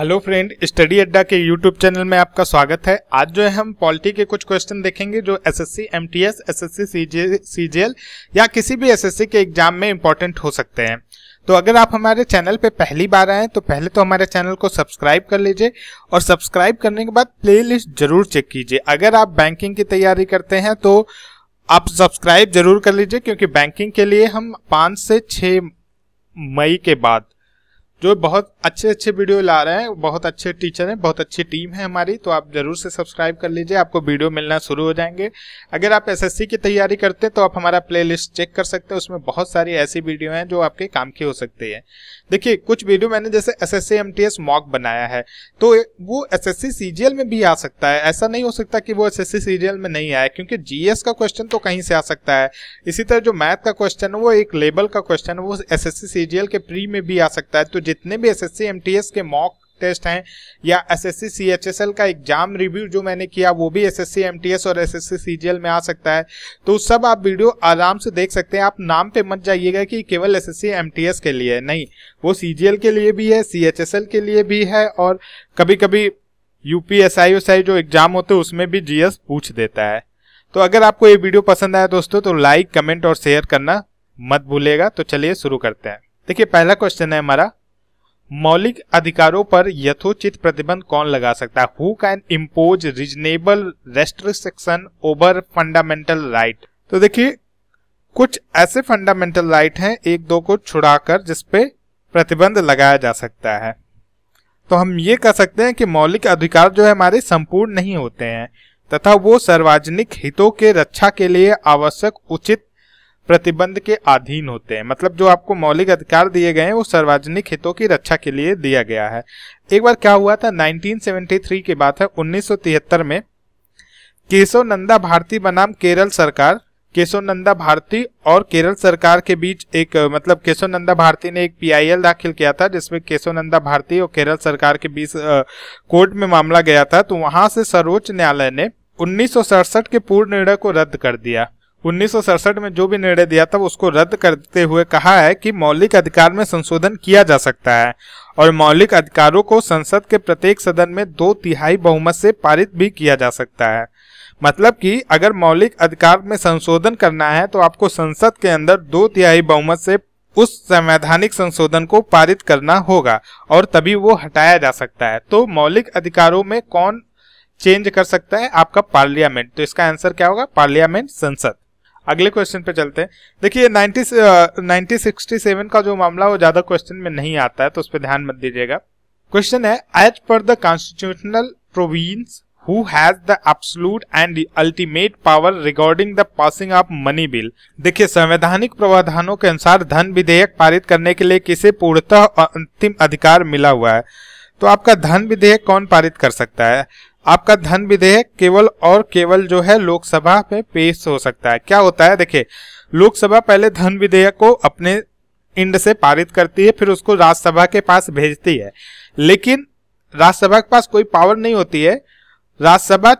hello friend study अड्डा के YouTube channel में आपका स्वागत है आज जो है हम पॉलिटी के कुछ क्वेश्चन देखेंगे जो एसएससी एमटीएस एसएससी सीजीएल या किसी भी एसएससी के एग्जाम में इम्पोर्टेंट हो सकते हैं तो अगर आप हमारे चैनल पे पहली बार आए तो पहले तो हमारे चैनल को सब्सक्राइब कर लीजिए और सब्सक्राइब करने के बाद प्ले जरूर चेक कीजिए अगर आप बैंकिंग की तैयारी करते हैं तो आप सब्सक्राइब जरूर कर लीजिए क्योंकि बैंकिंग के लिए हम पाँच से छ मई के बाद जो बहुत अच्छे अच्छे वीडियो ला रहे हैं बहुत अच्छे टीचर हैं बहुत अच्छी टीम है हमारी तो आप जरूर से सब्सक्राइब कर लीजिए आपको वीडियो मिलना शुरू हो जाएंगे अगर आप एसएससी की तैयारी करते हैं तो आप हमारा प्लेलिस्ट चेक कर सकते हैं उसमें बहुत सारी ऐसी वीडियो हैं जो आपके काम की हो सकती है देखिए कुछ वीडियो मैंने जैसे एस एस सी मॉक बनाया है तो वो एस एस में भी आ सकता है ऐसा नहीं हो सकता कि वो एस एस में नहीं आए क्योंकि जीएस का क्वेश्चन तो कहीं से आ सकता है इसी तरह जो मैथ का क्वेश्चन है वो एक लेबल का क्वेश्चन है वो एस एस के प्री में भी आ सकता है तो जितने भी एस एस के मॉक टेस्ट हैं या एस एस सी का एग्जाम रिव्यू जो मैंने किया वो भी एस एस सी और एस एस सी में आ सकता है तो सब आप वीडियो आराम से देख सकते हैं आप नाम पे मत जाइएगा कि केवल एस एस सी के लिए है नहीं वो सी के लिए भी है सी के लिए भी है और कभी कभी यूपीएसआई एसआई जो एग्जाम होते हैं उसमें भी जीएस पूछ देता है तो अगर आपको ये वीडियो पसंद आया दोस्तों तो लाइक कमेंट और शेयर करना मत भूलेगा तो चलिए शुरू करते हैं देखिए पहला क्वेश्चन है हमारा मौलिक अधिकारों पर यथोचित प्रतिबंध कौन लगा सकता है who can impose reasonable restriction over fundamental right तो देखिए कुछ ऐसे फंडामेंटल राइट हैं एक दो को छुड़ाकर जिसपे प्रतिबंध लगाया जा सकता है तो हम ये कह सकते हैं कि मौलिक अधिकार जो है हमारे संपूर्ण नहीं होते हैं तथा वो सार्वजनिक हितों के रक्षा के लिए आवश्यक उचित प्रतिबंध के अधीन होते हैं मतलब जो आपको मौलिक अधिकार दिए गए हैं वो सार्वजनिक हितों की रक्षा के लिए दिया गया है एक बार क्या हुआ था 1973 की बात है 1973 में केशव नंदा भारती बनाम केरल सरकार केशव नंदा भारती और केरल सरकार के बीच एक मतलब केशव नंदा भारती ने एक पीआईएल दाखिल किया था जिसमें केशव नंदा भारती और केरल सरकार के बीच कोर्ट में मामला गया था तो वहां से सर्वोच्च न्यायालय ने उन्नीस के पूर्व निर्णय को रद्द कर दिया उन्नीस में जो भी निर्णय दिया था उसको रद्द करते हुए कहा है कि मौलिक अधिकार में संशोधन किया जा सकता है और मौलिक अधिकारों को संसद के प्रत्येक सदन में दो तिहाई बहुमत से पारित भी किया जा सकता है मतलब कि अगर मौलिक अधिकार में संशोधन करना है तो आपको संसद के अंदर दो तिहाई बहुमत से उस संवैधानिक संशोधन को पारित करना होगा और तभी वो हटाया जा सकता है तो मौलिक अधिकारों में कौन चेंज कर सकता है आपका पार्लियामेंट तो इसका आंसर क्या होगा पार्लियामेंट संसद अगले क्वेश्चन पे चलते हैं देखिए नाइनटी नाइनटीन सिक्सटी सेवन का जो मामला वो ज्यादा क्वेश्चन में नहीं आता है तो उस पर ध्यान मत दीजिएगा क्वेश्चन है as per the constitutional province who has the absolute and the ultimate power regarding the passing of money bill देखिए संवैधानिक प्रावधानों के अनुसार धन विधेयक पारित करने के लिए किसे पूर्णतः अंतिम अधिकार मिला हुआ है तो आपका धन विधेयक कौन पारित कर सकता है आपका धन विधेयक केवल और केवल जो है लोकसभा में पेश हो सकता है क्या होता है देखिए लोकसभा पहले धन विधेयक को अपने इंड से पारित करती है फिर उसको राज्यसभा के पास भेजती है लेकिन राज्यसभा के पास कोई पावर नहीं होती है राज्यसभा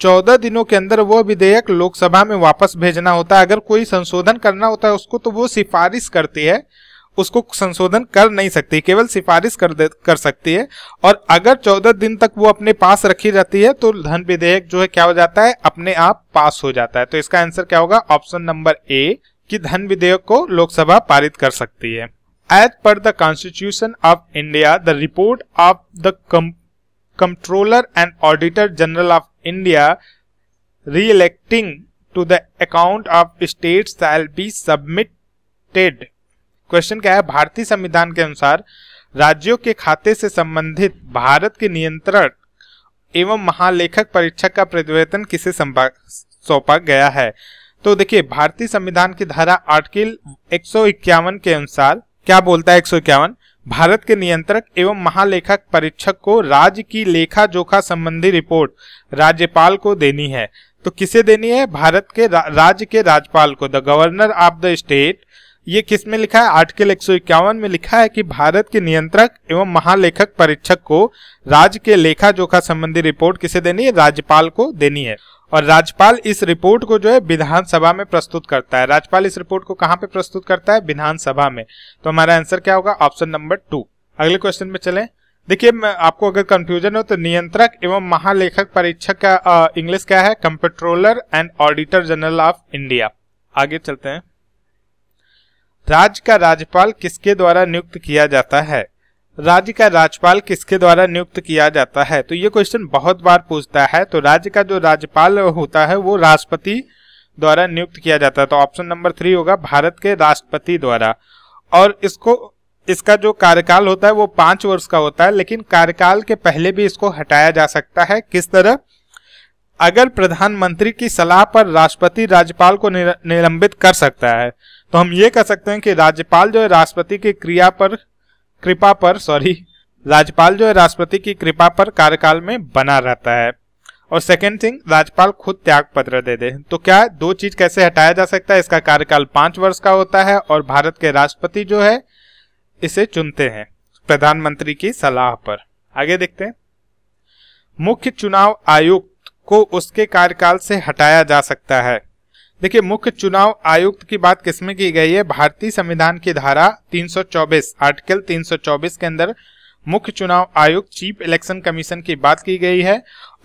चौदह दिनों के अंदर वो विधेयक लोकसभा में वापस भेजना होता है अगर कोई संशोधन करना होता है उसको तो वो सिफारिश करती है उसको संशोधन कर नहीं सकती केवल सिफारिश कर कर सकती है और अगर चौदह दिन तक वो अपने पास रखी जाती है तो धन विधेयक जो है क्या हो जाता है अपने आप पास हो जाता है तो इसका आंसर क्या होगा ऑप्शन नंबर ए कि धन विधेयक को लोकसभा पारित कर सकती है as per the constitution of India the report of the controller and auditor general of India relating to the account of state shall be submitted question क्या है भारतीय संविधान के अनुसार राज्यों के खाते से संबंधित भारत के नियंत्रण एवं महालेखक परीक्षक का प्रतिवेदन किसे सौंपा गया है तो देखिए भारतीय संविधान की धारा आर्टिकल एक के अनुसार क्या बोलता है एक भारत के नियंत्रक एवं महालेखक परीक्षक को राज्य की लेखा जोखा संबंधी रिपोर्ट राज्यपाल को देनी है तो किसे देनी है भारत के रा, राज्य के राज्यपाल को the governor of the state ये किस में लिखा है आर्टिकल एक में लिखा है कि भारत के नियंत्रक एवं महालेखक परीक्षक को राज्य के लेखा जोखा संबंधी रिपोर्ट किसे देनी है राज्यपाल को देनी है और राज्यपाल इस रिपोर्ट को जो है विधानसभा में प्रस्तुत करता है राज्यपाल इस रिपोर्ट को कहाँ पे प्रस्तुत करता है विधानसभा में तो हमारा आंसर क्या होगा ऑप्शन नंबर टू अगले क्वेश्चन में चले देखिए आपको अगर कंफ्यूजन हो तो नियंत्रक एवं महालेखक परीक्षक का इंग्लिश क्या है comptroller and auditor general of India आगे चलते हैं राज्य का राज्यपाल किसके द्वारा नियुक्त किया जाता है राज्य का राज्यपाल किसके द्वारा नियुक्त किया जाता है तो ये क्वेश्चन बहुत बार पूछता है तो राज्य का जो राज्यपाल होता है वो राष्ट्रपति द्वारा नियुक्त किया जाता है तो ऑप्शन नंबर थ्री होगा भारत के राष्ट्रपति द्वारा और इसको इसका जो कार्यकाल होता है वो पांच वर्ष का होता है लेकिन कार्यकाल के पहले भी इसको हटाया जा सकता है किस तरह अगर प्रधानमंत्री की सलाह पर राष्ट्रपति राज्यपाल को निलंबित कर सकता है तो हम ये कह सकते हैं कि राज्यपाल जो है राष्ट्रपति की क्रिया पर कृपा पर सॉरी राज्यपाल जो है राष्ट्रपति की कृपा पर कार्यकाल में बना रहता है और सेकेंड थिंग राज्यपाल खुद त्याग पत्र दे दे तो क्या दो चीज कैसे हटाया जा सकता है इसका कार्यकाल पांच वर्ष का होता है और भारत के राष्ट्रपति जो है इसे चुनते हैं प्रधानमंत्री की सलाह पर आगे देखते हैं मुख्य चुनाव आयुक्त को उसके कार्यकाल से हटाया जा सकता है देखिए मुख्य चुनाव आयुक्त की बात किसमें की गई है भारतीय संविधान की धारा 324 आर्टिकल 324 के अंदर मुख्य चुनाव आयुक्त चीफ इलेक्शन कमीशन की बात की गई है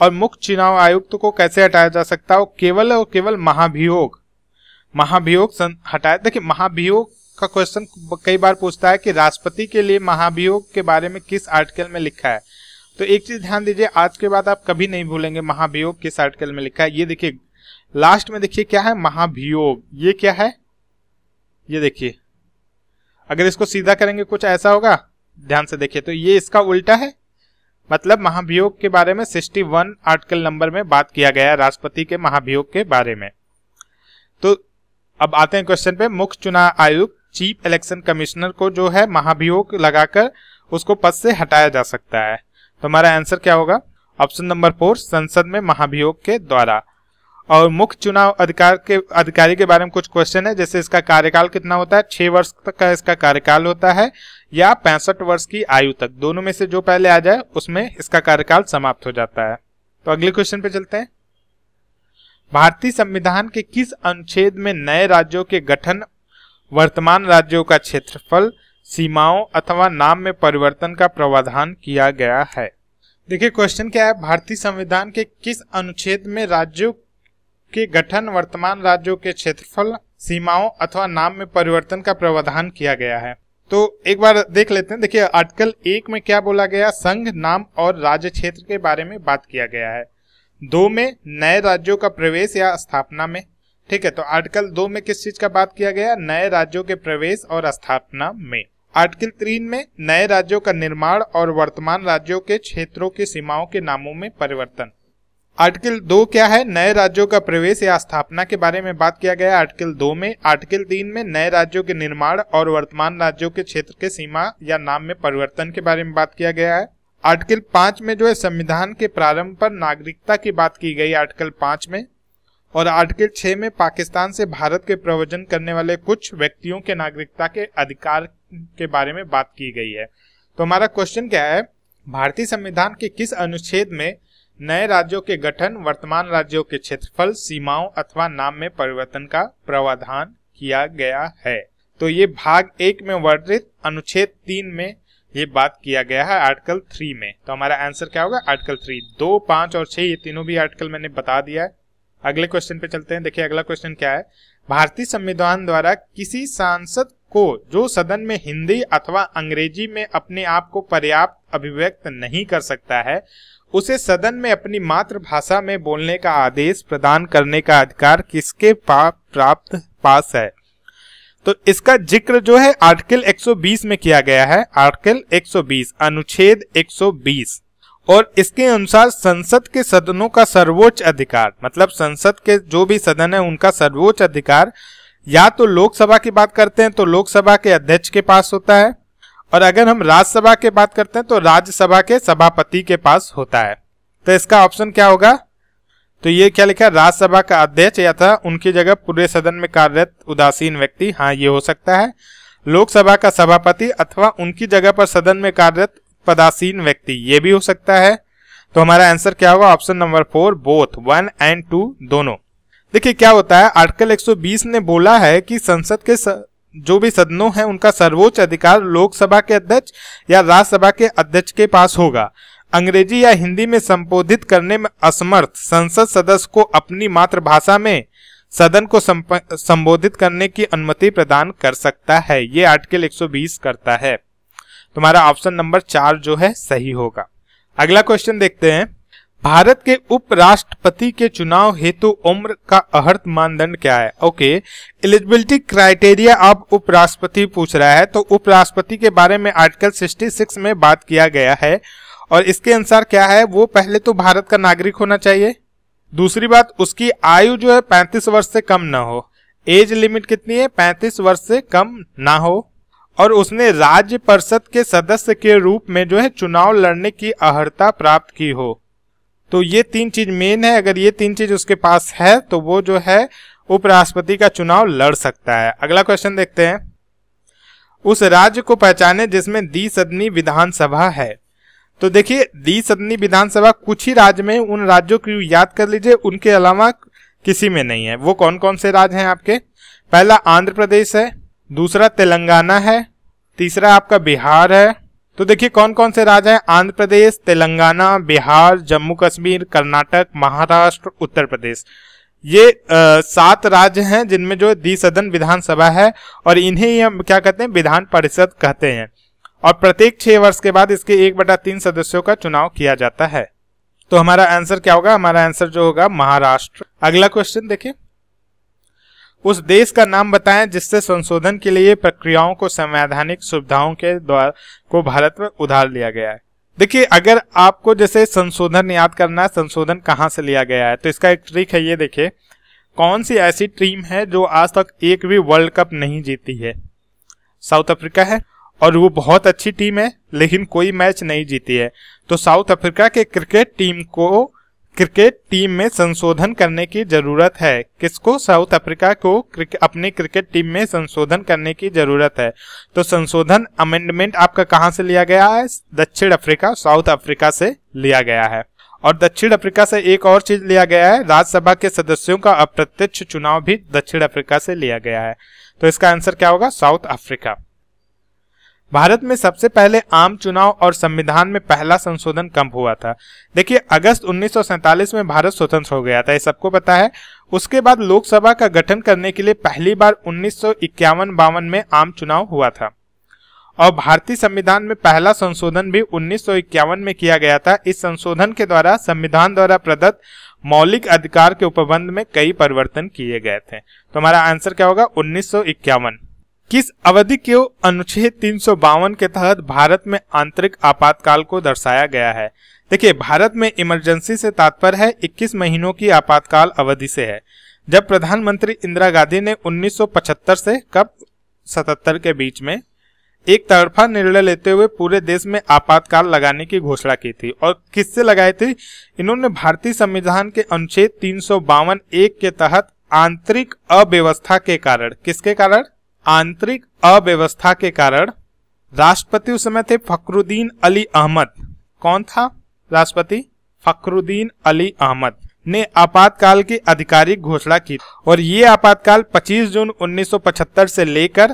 और मुख्य चुनाव आयुक्त को कैसे हटाया जा सकता है केवल और केवल महाभियोग महाभियोग हटाया देखिए महाभियोग का क्वेश्चन कई बार पूछता है कि राष्ट्रपति के लिए महाभियोग के बारे में किस आर्टिकल में लिखा है तो एक चीज ध्यान दीजिए आज के बाद आप कभी नहीं भूलेंगे महाभियोग किस आर्टिकल में लिखा है ये देखिए लास्ट में देखिए क्या है महाभियोग ये क्या है ये देखिए अगर इसको सीधा करेंगे कुछ ऐसा होगा ध्यान से देखिए तो ये इसका उल्टा है मतलब महाभियोग के बारे में वन आर्टिकल नंबर में बात किया गया राष्ट्रपति के महाभियोग के बारे में तो अब आते हैं क्वेश्चन पे मुख्य चुनाव आयुक्त चीफ इलेक्शन कमिश्नर को जो है महाभियोग लगाकर उसको पद से हटाया जा सकता है तो हमारा आंसर क्या होगा ऑप्शन नंबर फोर संसद में महाभियोग के द्वारा और मुख्य चुनाव अधिकार के अधिकारी के बारे में कुछ क्वेश्चन है जैसे इसका कार्यकाल कितना होता है छह वर्ष तक का इसका कार्यकाल होता है या पैंसठ वर्ष की आयु तक दोनों में से जो पहले आ जाए उसमें इसका कार्यकाल समाप्त हो जाता है तो अगले क्वेश्चन पे चलते हैं भारतीय संविधान के किस अनुच्छेद में नए राज्यों के गठन वर्तमान राज्यों का क्षेत्रफल सीमाओं अथवा नाम में परिवर्तन का प्रावधान किया गया है देखिए क्वेश्चन क्या है भारतीय संविधान के किस अनुच्छेद में राज्यों के गठन वर्तमान राज्यों के क्षेत्रफल सीमाओं अथवा नाम में परिवर्तन का प्रावधान किया गया है तो एक बार देख लेते हैं देखिए आर्टिकल एक में क्या बोला गया संघ नाम और राज्य क्षेत्र के बारे में बात किया गया है दो में नए राज्यों का प्रवेश या स्थापना में ठीक है तो आर्टिकल दो में किस चीज का बात किया गया नए राज्यों के प्रवेश और स्थापना में आर्टिकल तीन में नए राज्यों का निर्माण और वर्तमान राज्यों के क्षेत्रों की सीमाओं के नामों में परिवर्तन आर्टिकल दो क्या है नए राज्यों का प्रवेश या स्थापना के बारे में बात किया गया आर्टिकल दो में आर्टिकल तीन में नए राज्यों के निर्माण और वर्तमान राज्यों के क्षेत्र के सीमा या नाम में परिवर्तन के बारे में बात किया गया है आर्टिकल पांच में जो है संविधान के प्रारंभ पर नागरिकता की बात की गई आर्टिकल पांच में और आर्टिकल छह में पाकिस्तान से भारत के प्रवचन करने वाले कुछ व्यक्तियों के नागरिकता के अधिकार के बारे में बात की गई है तो हमारा क्वेश्चन क्या है भारतीय संविधान के किस अनुच्छेद में नए राज्यों के गठन वर्तमान राज्यों के क्षेत्रफल सीमाओं अथवा नाम में परिवर्तन का प्रावधान किया गया है तो ये भाग एक में वर्णित अनुच्छेद तीन में ये बात किया गया है आर्टिकल थ्री में तो हमारा आंसर क्या होगा आर्टिकल थ्री दो पांच और छह ये तीनों भी आर्टिकल मैंने बता दिया है अगले क्वेश्चन पे चलते हैं देखिए अगला क्वेश्चन क्या है भारतीय संविधान द्वारा किसी सांसद को जो सदन में हिंदी अथवा अंग्रेजी में अपने आप को पर्याप्त अभिव्यक्त नहीं कर सकता है उसे सदन में अपनी मातृभाषा में बोलने का आदेश प्रदान करने का अधिकार किसके प्राप्त पास है तो इसका जिक्र जो है आर्टिकल 120 में किया गया है आर्टिकल 120 अनुच्छेद 120 और इसके अनुसार संसद के सदनों का सर्वोच्च अधिकार मतलब संसद के जो भी सदन है उनका सर्वोच्च अधिकार या तो लोकसभा की बात करते हैं तो लोकसभा के अध्यक्ष के पास होता है और अगर हम राज्यसभा के बात करते हैं तो राज्यसभा के सभापति के पास होता है तो इसका ऑप्शन क्या होगा तो ये क्या लिखा राज्यसभा का अध्यक्ष या था तो उनकी जगह पूरे सदन में कार्यरत उदासीन व्यक्ति हाँ ये हो सकता है लोकसभा का सभापति अथवा उनकी जगह पर सदन में कार्यरत पदासीन व्यक्ति ये भी हो सकता है तो हमारा आंसर क्या होगा option number four both one and two दोनों देखिए क्या होता है आर्टिकल 120 ने बोला है कि संसद के स... जो भी सदनों हैं उनका सर्वोच्च अधिकार लोकसभा के अध्यक्ष या राज्यसभा के अध्यक्ष के पास होगा अंग्रेजी या हिंदी में संबोधित करने में असमर्थ संसद सदस्य को अपनी मातृभाषा में सदन को संबोधित करने की अनुमति प्रदान कर सकता है ये आर्टिकल 120 करता है तुम्हारा ऑप्शन नंबर चार जो है सही होगा अगला क्वेश्चन देखते हैं भारत के उपराष्ट्रपति के चुनाव हेतु उम्र का अहर्त मानदंड क्या है ओके एलिजिबिलिटी क्राइटेरिया अब उपराष्ट्रपति पूछ रहा है तो उपराष्ट्रपति के बारे में आर्टिकल 66 में बात किया गया है और इसके अनुसार क्या है वो पहले तो भारत का नागरिक होना चाहिए दूसरी बात उसकी आयु जो है पैंतीस वर्ष से कम ना हो एज लिमिट कितनी है पैंतीस वर्ष से कम ना हो और उसने राज्य परिषद के सदस्य के रूप में जो है चुनाव लड़ने की अहर्ता प्राप्त की हो तो ये तीन चीज मेन है अगर ये तीन चीज उसके पास है तो वो जो है उपराष्ट्रपति का चुनाव लड़ सकता है अगला क्वेश्चन देखते हैं उस राज्य को पहचाने जिसमें दी सदनी विधानसभा है तो देखिए दी सदनी विधानसभा कुछ ही राज्य में उन राज्यों की याद कर लीजिए उनके अलावा किसी में नहीं है वो कौन कौन से राज्य हैं आपके पहला आंध्र प्रदेश है दूसरा तेलंगाना है तीसरा आपका बिहार है तो देखिए कौन कौन से राज्य हैं आंध्र प्रदेश तेलंगाना बिहार जम्मू कश्मीर कर्नाटक महाराष्ट्र उत्तर प्रदेश ये सात राज्य हैं जिनमें जो दी सदन विधानसभा है और इन्हें हम क्या कहते हैं विधान परिषद कहते हैं और प्रत्येक छह वर्ष के बाद इसके एक बटा तीन सदस्यों का चुनाव किया जाता है तो हमारा आंसर क्या होगा हमारा आंसर जो होगा महाराष्ट्र अगला क्वेश्चन देखिए उस देश का नाम बताएं जिससे संशोधन के लिए प्रक्रियाओं को संवैधानिक सुविधाओं के द्वारा को भारत में उधार लिया गया है देखिए अगर आपको जैसे संशोधन याद करना है संशोधन कहाँ से लिया गया है तो इसका एक ट्रिक है ये देखिए कौन सी ऐसी टीम है जो आज तक एक भी वर्ल्ड कप नहीं जीती है साउथ अफ्रीका है और वो बहुत अच्छी टीम है लेकिन कोई मैच नहीं जीती है तो साउथ अफ्रीका के क्रिकेट टीम को क्रिकेट टीम में संशोधन करने की जरूरत है किसको साउथ अफ्रीका को क्रिक, अपनी क्रिकेट टीम में संशोधन करने की जरूरत है तो संशोधन अमेंडमेंट आपका कहाँ से लिया गया है दक्षिण अफ्रीका साउथ अफ्रीका से लिया गया है और दक्षिण अफ्रीका से एक और चीज लिया गया है राज्यसभा के सदस्यों का अप्रत्यक्ष चुनाव भी दक्षिण अफ्रीका से लिया गया है तो इसका आंसर क्या होगा साउथ अफ्रीका भारत में सबसे पहले आम चुनाव और संविधान में पहला संशोधन कम हुआ था देखिए अगस्त उन्नीस में भारत स्वतंत्र हो गया था ये सबको पता है उसके बाद लोकसभा का गठन करने के लिए पहली बार उन्नीस सौ में आम चुनाव हुआ था और भारतीय संविधान में पहला संशोधन भी उन्नीस में किया गया था इस संशोधन के द्वारा संविधान द्वारा प्रदत्त मौलिक अधिकार के उपबंध में कई परिवर्तन किए गए थे तो हमारा आंसर क्या होगा उन्नीस किस अवधि के अनुच्छेद तीन के तहत भारत में आंतरिक आपातकाल को दर्शाया गया है देखिए भारत में इमरजेंसी से तात्पर्य है 21 महीनों की आपातकाल अवधि से है जब प्रधानमंत्री इंदिरा गांधी ने 1975 से कब 77 के बीच में एक तरफा निर्णय लेते हुए पूरे देश में आपातकाल लगाने की घोषणा की थी और किससे लगाई थी इन्होंने भारतीय संविधान के अनुच्छेद तीन एक के तहत आंतरिक अव्यवस्था के कारण किसके कारण आंतरिक अव्यवस्था के कारण राष्ट्रपति उस समय थे फखरुद्दीन अली अहमद कौन था राष्ट्रपति फखरुद्दीन अली अहमद ने आपातकाल की आधिकारिक घोषणा की और ये आपातकाल 25 जून 1975 से लेकर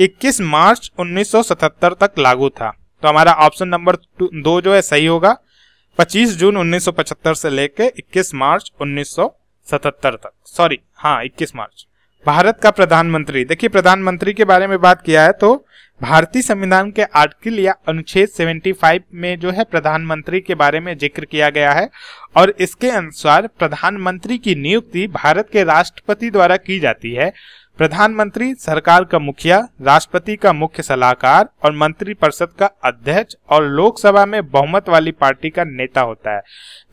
21 मार्च 1977 तक लागू था तो हमारा ऑप्शन नंबर दो जो है सही होगा 25 जून 1975 से लेकर 21 मार्च 1977 तक सॉरी हाँ 21 मार्च भारत का प्रधानमंत्री देखिए प्रधानमंत्री के बारे में बात किया है तो भारतीय संविधान के आर्टिकल या अनुच्छेद 75 में जो है प्रधानमंत्री के बारे में जिक्र किया गया है और इसके अनुसार प्रधानमंत्री की नियुक्ति भारत के राष्ट्रपति द्वारा की जाती है प्रधानमंत्री सरकार का मुखिया राष्ट्रपति का मुख्य सलाहकार और मंत्रिपरिषद का अध्यक्ष और लोकसभा में बहुमत वाली पार्टी का नेता होता है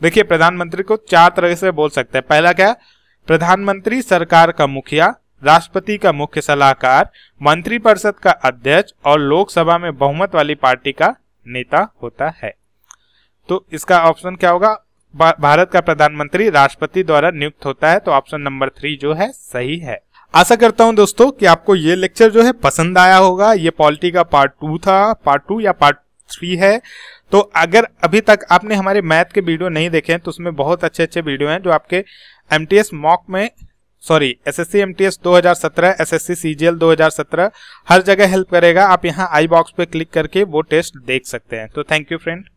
देखिए प्रधानमंत्री को चार तरह से बोल सकते हैं पहला क्या है प्रधानमंत्री सरकार का मुखिया राष्ट्रपति का मुख्य सलाहकार मंत्रिपरिषद का अध्यक्ष और लोकसभा में बहुमत वाली पार्टी का नेता होता है तो इसका ऑप्शन क्या होगा भारत का प्रधानमंत्री राष्ट्रपति द्वारा नियुक्त होता है तो ऑप्शन नंबर थ्री जो है सही है आशा करता हूं दोस्तों कि आपको ये लेक्चर जो है पसंद आया होगा ये पॉलिटी का पार्ट टू था पार्ट टू या पार्ट थ्री है तो अगर अभी तक आपने हमारे मैथ के वीडियो नहीं देखे हैं तो उसमें बहुत अच्छे अच्छे वीडियो हैं जो आपके एम टी एस मॉक में sorry S S S S S C C M T दो हजार सत्रह सी जी एल दो हजार सत्रह हर जगह हेल्प करेगा आप यहाँ आई बॉक्स पे क्लिक करके वो टेस्ट देख सकते हैं तो थैंक यू फ्रेंड